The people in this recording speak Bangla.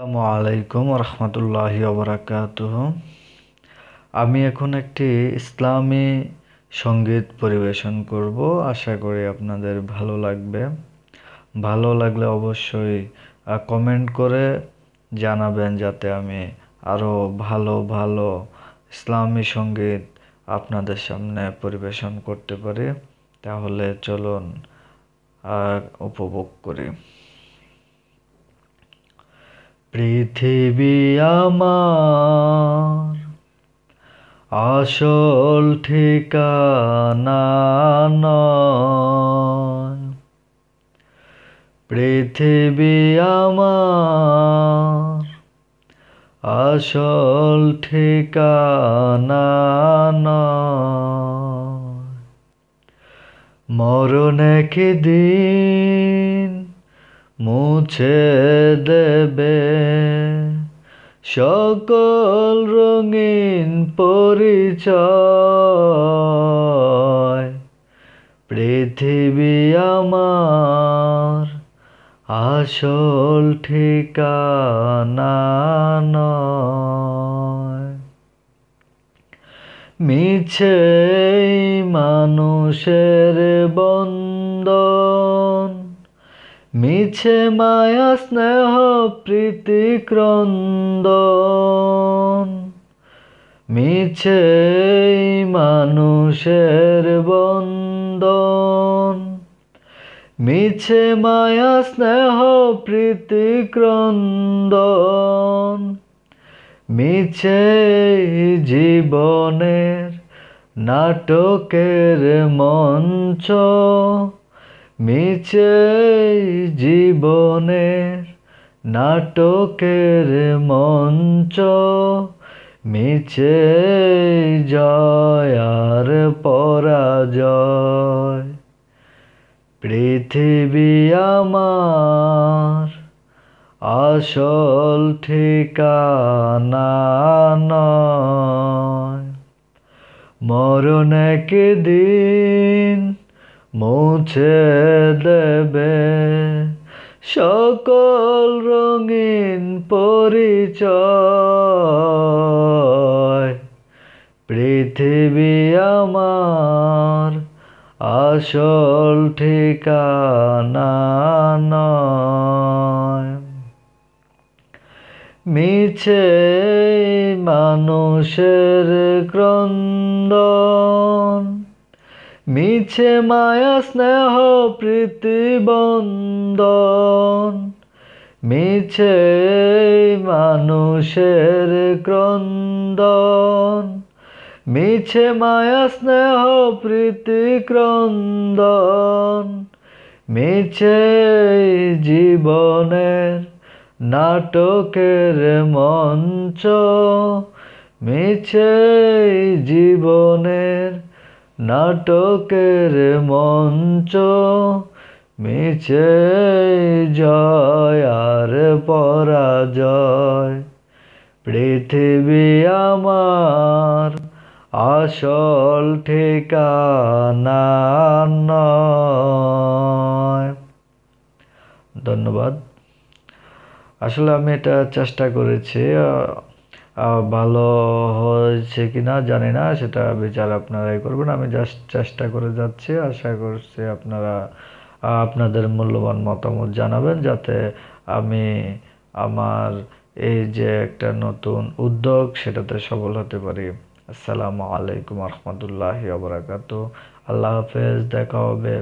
আসসালামু আলাইকুম রহমতুল্লাহ বরাকাত আমি এখন একটি ইসলামী সঙ্গীত পরিবেশন করব আশা করি আপনাদের ভালো লাগবে ভালো লাগলে অবশ্যই কমেন্ট করে জানাবেন যাতে আমি আরও ভালো ভালো ইসলামী সঙ্গীত আপনাদের সামনে পরিবেশন করতে পারি তাহলে চলুন উপভোগ করি পৃথিবী আমার আসল ঠিকানা নয় পৃথিবী আমার আসল ঠিকানা নয় মরণ দিন মুছে দেবে সকল রঙিন পরিচয় পৃথিবী আমার আসল ঠিকানা নয় মিছে মানুষের বন্ধ মিছে মায়া স্নেহ প্রীতি ক্রন্দ মিছে মানুষের বন্দন মিছে মায়া স্নেহ প্রীতি ক্রন্দ মিছে জীবনের নাটকের মঞ্চ মিছে জীবনের নাটকের মঞ্চ মিছে জয় আর পরাজয় পৃথিবী আমার আসল ঠিকানা নয় মরণ একদিন দিন মুছে দেবে সকল রঙিন পরিচয় পৃথিবী আমার আসল ঠিকানা মিছে মানুষের ক্রন্দন মিছে মায়া স্নেহ প্রীতিবন্দন মিছে মানুষের ক্রন্দন মিছে মায়া স্নেহ প্রীতি ক্রন্দন মিছে জীবনের নাটকের মঞ্চ মিছে জীবনের নাটকের মঞ্চ মিছে জয় আর পরাজয় পৃথিবী আমার আসল ঠিকানা ধন্যবাদ আসলে আমি এটা চেষ্টা করেছি ভালো হয়েছে কি না জানি না সেটা বিচার আপনারাই করবেন আমি জাস্ট চেষ্টা করে যাচ্ছি আশা করছি আপনারা আপনাদের মূল্যবান মতামত জানাবেন যাতে আমি আমার এই যে একটা নতুন উদ্যোগ সেটাতে সফল হতে পারি আসসালামু আলাইকুম রহমতুল্লাহি আবরাকাত আল্লাহ হাফেজ দেখা হবে